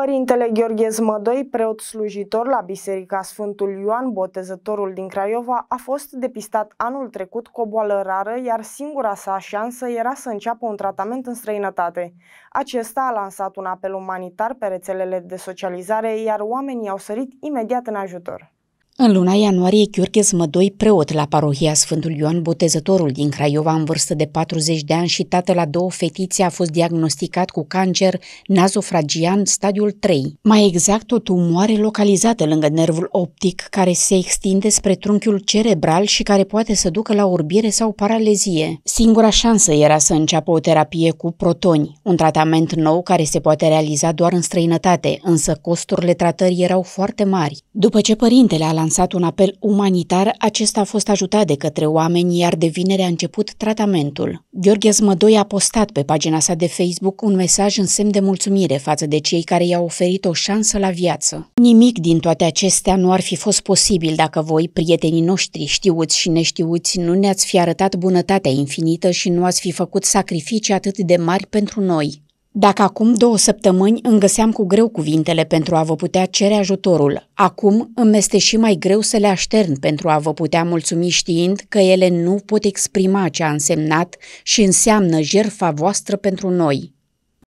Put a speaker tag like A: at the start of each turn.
A: Părintele Gheorghe Zmădoi, preot slujitor la Biserica Sfântul Ioan Botezătorul din Craiova, a fost depistat anul trecut cu o boală rară, iar singura sa șansă era să înceapă un tratament în străinătate. Acesta a lansat un apel umanitar pe rețelele de socializare, iar oamenii au sărit imediat în ajutor.
B: În luna ianuarie, Chiorche Zmădoi, preot la parohia Sfântul Ioan Botezătorul din Craiova, în vârstă de 40 de ani și tată la două fetițe, a fost diagnosticat cu cancer nazofragian stadiul 3, mai exact o tumoare localizată lângă nervul optic, care se extinde spre trunchiul cerebral și care poate să ducă la orbire sau paralezie. Singura șansă era să înceapă o terapie cu protoni, un tratament nou care se poate realiza doar în străinătate, însă costurile tratării erau foarte mari. După ce părintele a lansat un apel umanitar, acesta a fost ajutat de către oameni, iar de vineri a început tratamentul. Gheorghe Zmădoi a postat pe pagina sa de Facebook un mesaj în semn de mulțumire față de cei care i-au oferit o șansă la viață. Nimic din toate acestea nu ar fi fost posibil dacă voi, prietenii noștri, știuți și neștiuți, nu ne-ați fi arătat bunătatea infinită și nu ați fi făcut sacrificii atât de mari pentru noi. Dacă acum două săptămâni îngăseam cu greu cuvintele pentru a vă putea cere ajutorul, acum îmi este și mai greu să le aștern pentru a vă putea mulțumi știind că ele nu pot exprima ce a însemnat și înseamnă jertfa voastră pentru noi.